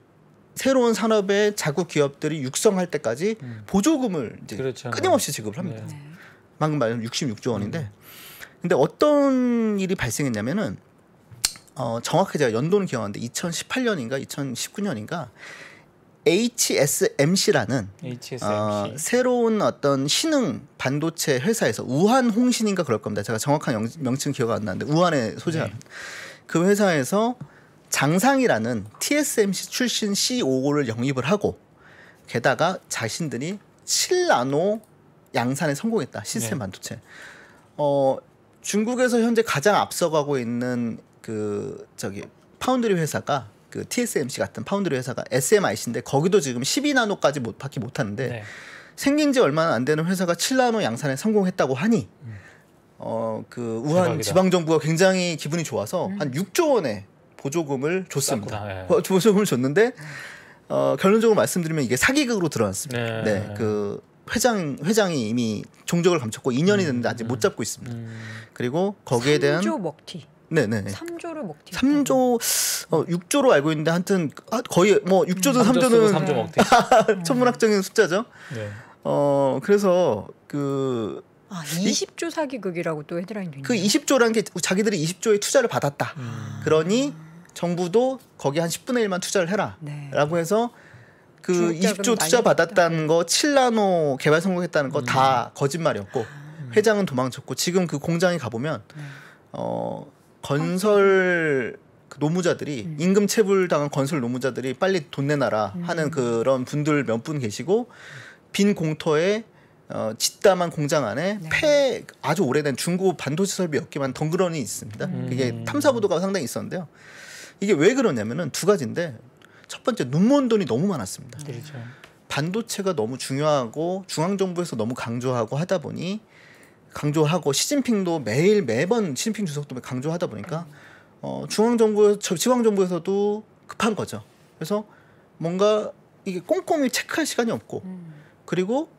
새로운 산업의 자국 기업들이 육성할 때까지 음. 보조금을 이제 그렇죠. 끊임없이 지급을 합니다. 네. 방금 말한 66조 원인데 음. 근데 어떤 일이 발생했냐면은 어, 정확히 제가 연도는 기억하는데 2018년인가 2019년인가 HSMC라는 HSMC. 어, 새로운 어떤 신흥 반도체 회사에서 우한 홍신인가 그럴 겁니다. 제가 정확한 명칭 기억 안 나는데 우한에 소재하는 네. 그 회사에서 장상이라는 TSMC 출신 CEO를 영입을 하고 게다가 자신들이 7나노 양산에 성공했다. 시스템 네. 반도체. 어, 중국에서 현재 가장 앞서가고 있는 그 저기 파운드리 회사가 그 TSMC 같은 파운드리 회사가 SMIC인데 거기도 지금 12나노까지 못 받기 못 하는데 네. 생긴 지 얼마 안 되는 회사가 7나노 양산에 성공했다고 하니 음. 어그 우한 지방 정부가 굉장히 기분이 좋아서 음. 한 6조 원에 보조금을 줬습니다. 아, 네. 어, 보조금을 줬는데 어, 결론적으로 말씀드리면 이게 사기극으로 드러났습니다. 네. 네. 그 회장 회장이 이미 종적을 감췄고 2년이 음, 됐는데 아직 음. 못 잡고 있습니다. 음. 그리고 거기에 대한 3조 먹튀. 네네. 3조를 먹튀. 3조 어, 6조로 알고 있는데 하여튼 아, 거의 뭐6조도 음. 3조 3조는 3조 먹튀. 천문학적인 숫자죠. 네. 어 그래서 그 아, 20조 사기극이라고 또 헤드라인 그 있네그 20조라는 게 자기들이 20조의 투자를 받았다. 음. 그러니 정부도 거기 한 10분의 1만 투자를 해라라고 네. 해서 그 20조 투자 받았다는 네. 거, 7나노 개발 성공했다는 거다 음. 거짓말이었고 아. 회장은 도망쳤고 지금 그 공장에 가보면 네. 어 건설 그 노무자들이 음. 임금 체불 당한 건설 노무자들이 빨리 돈 내놔라 음. 하는 그런 분들 몇 분 계시고 빈 공터에 어, 짓다만 공장 안에 네. 폐 아주 오래된 중고 반도체 설비 몇 개만 덩그러니 있습니다. 음. 그게 탐사보도가 상당히 있었는데요. 이게 왜 그러냐면은 두 가지인데 첫 번째 눈먼 돈이 너무 많았습니다. 네, 그렇죠. 반도체가 너무 중요하고 중앙정부에서 너무 강조하고 하다 보니 강조하고 시진핑도 매일 매번 시진핑 주석도 강조하다 보니까 어, 중앙정부 지방정부에서도 급한 거죠. 그래서 뭔가 이게 꼼꼼히 체크할 시간이 없고 음. 그리고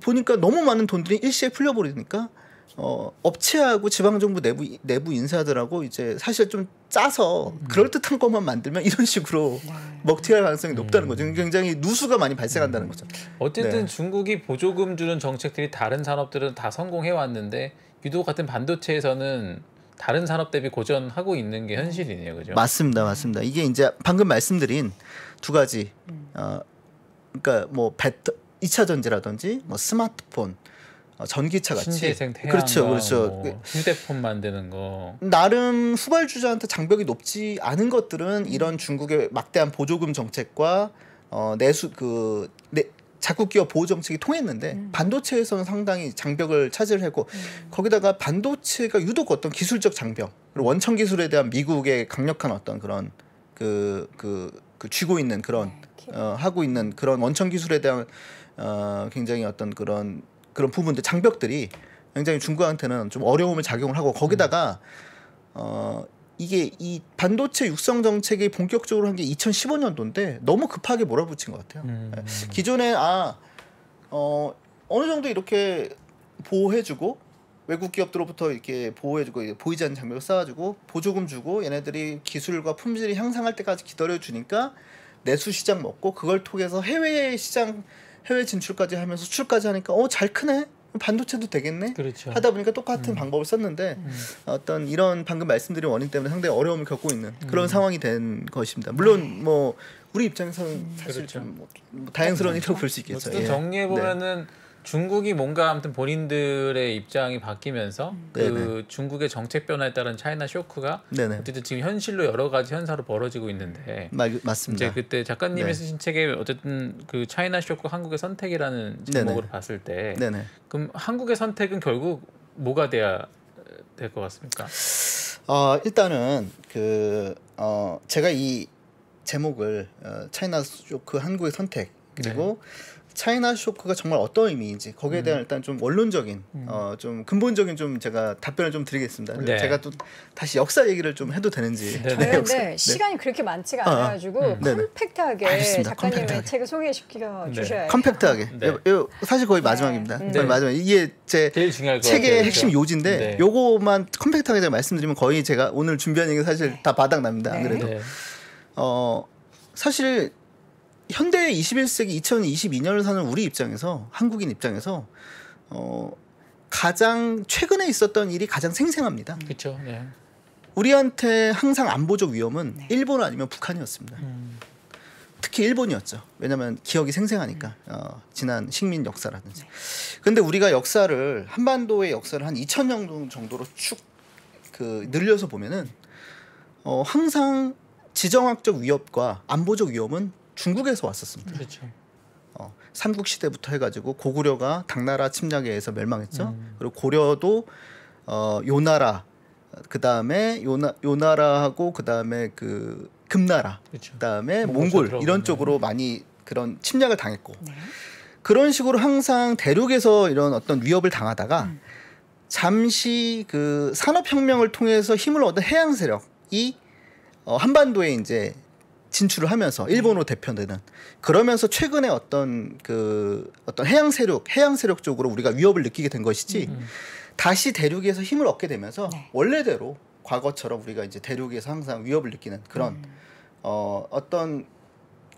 보니까 너무 많은 돈들이 일시에 풀려버리니까 어, 업체하고 지방정부 내부 내부 인사들하고 이제 사실 좀 짜서 음. 그럴 듯한 것만 만들면 이런 식으로 네. 먹튀할 가능성이 음. 높다는 거죠. 굉장히 누수가 많이 발생한다는 거죠. 어쨌든 네. 중국이 보조금 주는 정책들이 다른 산업들은 다 성공해 왔는데 유독 같은 반도체에서는 다른 산업 대비 고전하고 있는 게 현실이네요, 그죠? 맞습니다, 맞습니다. 이게 이제 방금 말씀드린 두 가지, 음. 어, 그러니까 뭐 배터, 2차 전지라든지 뭐 스마트폰 어, 전기차 같이 신재생 태양 그렇죠 그렇죠 뭐, 그렇죠. 휴대폰 만드는 거 나름 후발주자한테 장벽이 높지 않은 것들은 이런 중국의 막대한 보조금 정책과 어 내수 그 내, 자국기업 보호 정책이 통했는데 음. 반도체에서는 상당히 장벽을 차지했고 음. 거기다가 반도체가 유독 어떤 기술적 장벽 그리고 원천 기술에 대한 미국의 강력한 어떤 그런 그 그, 그 쥐고 있는 그런 네, 어, 하고 있는 그런 원천 기술에 대한 어, 굉장히 어떤 그런 그런 부분들 장벽들이 굉장히 중국한테는 좀 어려움을 작용을 하고 거기다가 음. 어 이게 이 반도체 육성 정책이 본격적으로 한 게 2015년도인데 너무 급하게 몰아붙인 것 같아요. 음. 예. 기존에 아 어, 어느 정도 이렇게 보호해주고 외국 기업들로부터 이렇게 보호해주고 보이지 않는 장벽을 쌓아주고 보조금 주고 얘네들이 기술과 품질이 향상할 때까지 기다려주니까 내수 시장 먹고 그걸 통해서 해외 시장 해외 진출까지 하면서 수출까지 하니까 어 잘 크네 반도체도 되겠네 그렇죠. 하다 보니까 똑같은 음. 방법을 썼는데 음. 어떤 이런 방금 말씀드린 원인 때문에 상당히 어려움을 겪고 있는 음. 그런 음. 상황이 된 것입니다 물론 네. 뭐 우리 입장에서는 사실 그렇죠. 좀 뭐, 다행스러운 음. 일이라고 볼 수 있겠죠 예. 정리해 보면은 네. 중국이 뭔가 아무튼 본인들의 입장이 바뀌면서 음. 그 네네. 그 중국의 정책 변화에 따른 차이나 쇼크가 네네. 어쨌든 지금 현실로 여러 가지 현사로 벌어지고 있는데 마, 맞습니다. 이제 그때 작가님이 네. 쓰신 책에 어쨌든 그 차이나 쇼크 한국의 선택이라는 제목으로 네네. 봤을 때 그럼 한국의 선택은 결국 뭐가 돼야 될 것 같습니까? 어, 일단은 그 어, 제가 이 제목을 어, 차이나 쇼크 한국의 선택 그리고 네. 차이나 쇼크가 정말 어떤 의미인지 거기에 음. 대한 음. 일단 좀 원론적인 음. 어좀 근본적인 좀 제가 답변을 좀 드리겠습니다. 네. 제가 또 다시 역사 얘기를 좀 해도 되는지. 네, 네. 네. 네, 네. 시간이 그렇게 많지가 않아 가지고 아, 아. 음. 네, 컴팩트하게 알겠습니다. 작가님의 컴팩트하게. 책을 소개시켜 주셔야 해요. 컴팩트하게. 사실 거의 마지막입니다. 음. 거의 마지막. 이게 제 책의 같아요. 핵심 요지인데 요거만 컴팩트하게 제가 말씀드리면 거의 제가 오늘 준비한 얘기 사실 다 바닥납니다. 안 그래도. 어 사실 현대 21세기 2022년을 사는 우리 입장에서 한국인 입장에서 어 가장 최근에 있었던 일이 가장 생생합니다. 그렇죠. 네. 우리한테 항상 안보적 위험은 네. 일본 아니면 북한이었습니다. 음. 특히 일본이었죠. 왜냐하면 기억이 생생하니까 음. 어, 지난 식민 역사라든지. 네. 근데 우리가 역사를 한반도의 역사를 한 2,000년 정도로 쭉그 늘려서 보면은 어, 항상 지정학적 위협과 안보적 위험은 중국에서 왔었습니다. 그렇죠. 어, 삼국 시대부터 해가지고 고구려가 당나라 침략에 의해서 멸망했죠. 음. 그리고 고려도 어, 요나라 그 다음에 요나 요나라하고 그 다음에 그 금나라 그쵸. 그렇죠. 그다음에 몽골 이런 쪽으로 네. 많이 그런 침략을 당했고 네. 그런 식으로 항상 대륙에서 이런 어떤 위협을 당하다가 음. 잠시 그 산업혁명을 통해서 힘을 얻은 해양 세력이 어, 한반도에 이제 진출을 하면서 일본으로 대표되는 그러면서 최근에 어떤 그 어떤 해양 세력 해양 세력 쪽으로 우리가 위협을 느끼게 된 것이지 음. 다시 대륙에서 힘을 얻게 되면서 네. 원래대로 과거처럼 우리가 이제 대륙에서 항상 위협을 느끼는 그런 음. 어 어떤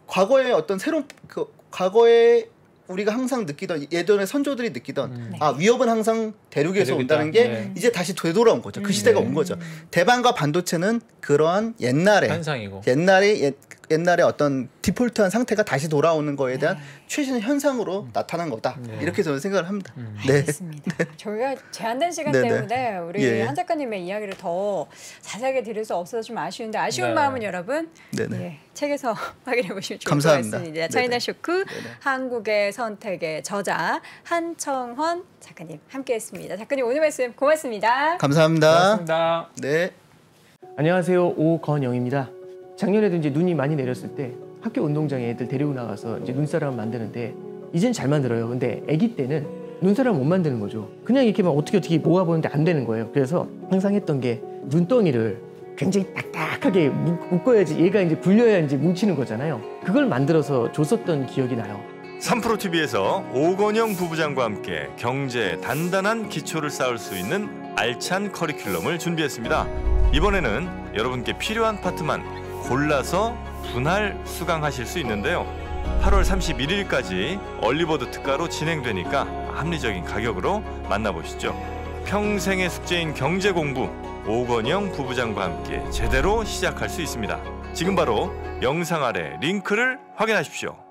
과거의 어떤 새로운 그 과거의 우리가 항상 느끼던 예전에 선조들이 느끼던 음. 네. 아 위협은 항상 대륙에서 대륙이다. 온다는 게 네. 이제 다시 되돌아온 거죠. 그 시대가 음. 온 거죠. 대만과 반도체는 그러한 옛날에 현상이고. 옛날에 옛날에 어떤 디폴트한 상태가 다시 돌아오는 거에 대한 네. 최신 현상으로 음. 나타난 거다. 네. 이렇게 저는 생각을 합니다. 음. 네. 알겠습니다. 네. 저희가 제한된 시간 네네. 네. 때문에 우리 예, 예. 한 작가님의 이야기를 더 자세하게 드릴 수 없어서 좀 아쉬운데 아쉬운 네. 마음은 여러분 예, 책에서 확인해 보시면 좋을 감사합니다. 것 같습니다. 예, 차이나 쇼크 한국의 선택의 저자 한청헌 작가님 함께했습니다. 작가님 오늘 말씀 고맙습니다. 감사합니다. 고맙습니다. 네. 안녕하세요 오건영입니다. 작년에도 이제 눈이 많이 내렸을 때 학교 운동장에 애들 데리고 나가서 이제 눈사람 만드는데 이젠 잘 만들어요. 근데 아기 때는 눈사람 못 만드는 거죠. 그냥 이렇게 막 어떻게 어떻게 모아보는데 안 되는 거예요. 그래서 항상 했던 게 눈덩이를 굉장히 딱딱하게 묶어야지 얘가 이제 굴려야 이제 뭉치는 거잖아요. 그걸 만들어서 줬었던 기억이 나요. 3프로TV에서 오건영 부부장과 함께 경제 단단한 기초를 쌓을 수 있는 알찬 커리큘럼을 준비했습니다. 이번에는 여러분께 필요한 파트만 골라서 분할 수강하실 수 있는데요. 8월 31일까지 얼리버드 특가로 진행되니까 합리적인 가격으로 만나보시죠. 평생의 숙제인 경제 공부 오건영 부부장과 함께 제대로 시작할 수 있습니다. 지금 바로 영상 아래 링크를 확인하십시오.